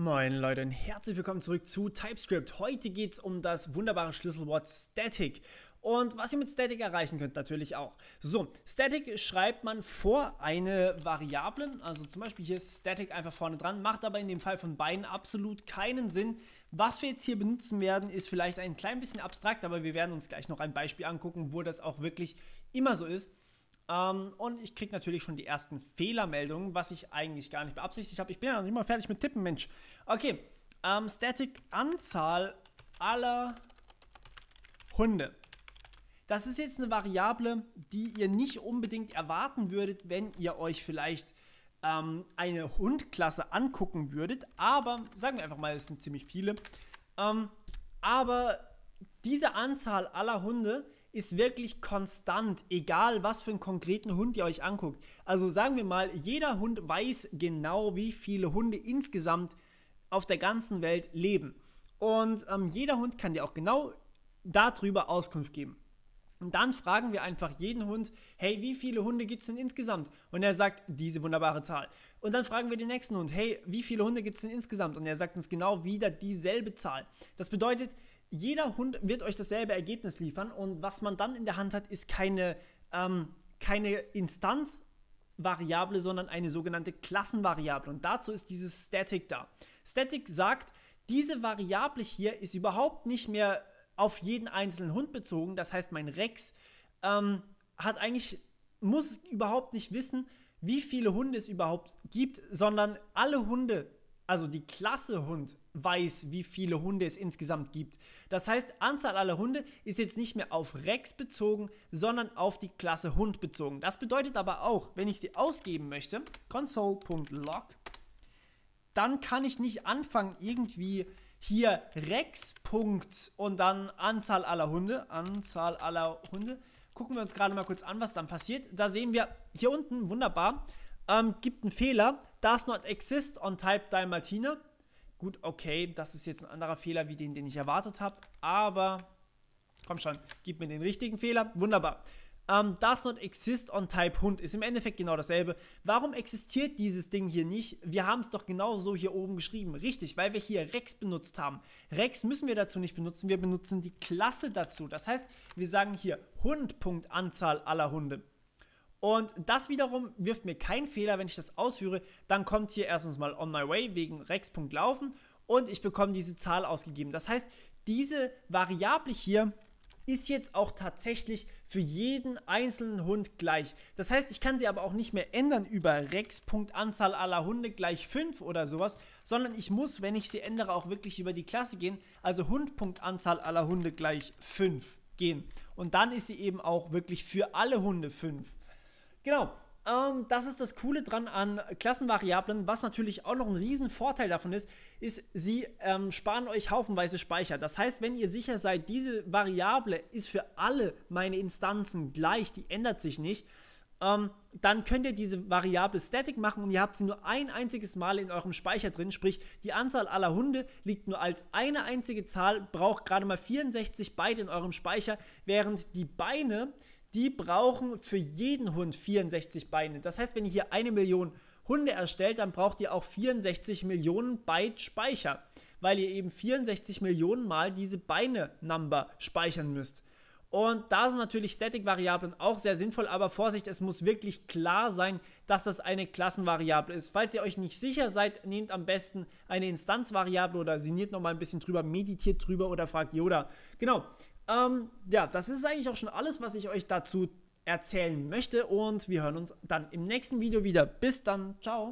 Moin Leute und herzlich willkommen zurück zu TypeScript. Heute geht es um das wunderbare Schlüsselwort Static und was ihr mit Static erreichen könnt natürlich auch. So, Static schreibt man vor eine Variable, also zum Beispiel hier Static einfach vorne dran, macht aber in dem Fall von beiden absolut keinen Sinn. Was wir jetzt hier benutzen werden, ist vielleicht ein klein bisschen abstrakt, aber wir werden uns gleich noch ein Beispiel angucken, wo das auch wirklich immer so ist. Ähm, und ich kriege natürlich schon die ersten Fehlermeldungen, was ich eigentlich gar nicht beabsichtigt habe. Ich bin ja noch nicht mal fertig mit Tippen, Mensch. Okay, ähm, Static Anzahl aller Hunde. Das ist jetzt eine Variable, die ihr nicht unbedingt erwarten würdet, wenn ihr euch vielleicht ähm, eine Hundklasse angucken würdet. Aber sagen wir einfach mal, es sind ziemlich viele. Ähm, aber diese Anzahl aller Hunde ist wirklich konstant, egal was für einen konkreten Hund ihr euch anguckt. Also sagen wir mal, jeder Hund weiß genau, wie viele Hunde insgesamt auf der ganzen Welt leben. Und ähm, jeder Hund kann dir auch genau darüber Auskunft geben. Und dann fragen wir einfach jeden Hund, hey, wie viele Hunde gibt es denn insgesamt? Und er sagt, diese wunderbare Zahl. Und dann fragen wir den nächsten Hund, hey, wie viele Hunde gibt es denn insgesamt? Und er sagt uns genau wieder dieselbe Zahl. Das bedeutet, jeder Hund wird euch dasselbe Ergebnis liefern und was man dann in der Hand hat, ist keine, ähm, keine Instanz, sondern eine sogenannte Klassenvariable. Und dazu ist dieses Static da. Static sagt, diese Variable hier ist überhaupt nicht mehr auf jeden einzelnen Hund bezogen. Das heißt, mein Rex ähm, hat eigentlich, muss überhaupt nicht wissen, wie viele Hunde es überhaupt gibt, sondern alle Hunde also die Klasse Hund weiß, wie viele Hunde es insgesamt gibt. Das heißt, Anzahl aller Hunde ist jetzt nicht mehr auf Rex bezogen, sondern auf die Klasse Hund bezogen. Das bedeutet aber auch, wenn ich sie ausgeben möchte, console.log, dann kann ich nicht anfangen, irgendwie hier Rex. und dann Anzahl aller Hunde, Anzahl aller Hunde. Gucken wir uns gerade mal kurz an, was dann passiert. Da sehen wir hier unten, wunderbar, ähm, gibt einen Fehler, does not exist on type Dalmatiner. Gut, okay, das ist jetzt ein anderer Fehler wie den, den ich erwartet habe, aber komm schon, gib mir den richtigen Fehler. Wunderbar. Um, ähm, does not exist on type Hund ist im Endeffekt genau dasselbe. Warum existiert dieses Ding hier nicht? Wir haben es doch genau so hier oben geschrieben. Richtig, weil wir hier Rex benutzt haben. Rex müssen wir dazu nicht benutzen, wir benutzen die Klasse dazu. Das heißt, wir sagen hier Hund.Anzahl aller Hunde. Und das wiederum wirft mir keinen Fehler, wenn ich das ausführe. Dann kommt hier erstens mal on my way wegen rex.laufen und ich bekomme diese Zahl ausgegeben. Das heißt, diese Variable hier ist jetzt auch tatsächlich für jeden einzelnen Hund gleich. Das heißt, ich kann sie aber auch nicht mehr ändern über Rex.Anzahl aller Hunde gleich 5 oder sowas, sondern ich muss, wenn ich sie ändere, auch wirklich über die Klasse gehen, also Hund.Anzahl aller Hunde gleich 5 gehen. Und dann ist sie eben auch wirklich für alle Hunde 5. Genau. Ähm, das ist das Coole dran an Klassenvariablen. Was natürlich auch noch ein riesen Vorteil davon ist, ist, sie ähm, sparen euch haufenweise Speicher. Das heißt, wenn ihr sicher seid, diese Variable ist für alle meine Instanzen gleich, die ändert sich nicht, ähm, dann könnt ihr diese Variable static machen und ihr habt sie nur ein einziges Mal in eurem Speicher drin, sprich die Anzahl aller Hunde liegt nur als eine einzige Zahl, braucht gerade mal 64 Byte in eurem Speicher, während die Beine die brauchen für jeden Hund 64 Beine. Das heißt, wenn ihr hier eine Million Hunde erstellt, dann braucht ihr auch 64 Millionen Byte Speicher, weil ihr eben 64 Millionen mal diese Beine-Number speichern müsst. Und da sind natürlich Static-Variablen auch sehr sinnvoll, aber Vorsicht, es muss wirklich klar sein, dass das eine Klassenvariable ist. Falls ihr euch nicht sicher seid, nehmt am besten eine Instanzvariable oder sinniert nochmal ein bisschen drüber, meditiert drüber oder fragt Yoda. Genau, ähm, ja, das ist eigentlich auch schon alles, was ich euch dazu erzählen möchte und wir hören uns dann im nächsten Video wieder. Bis dann, ciao.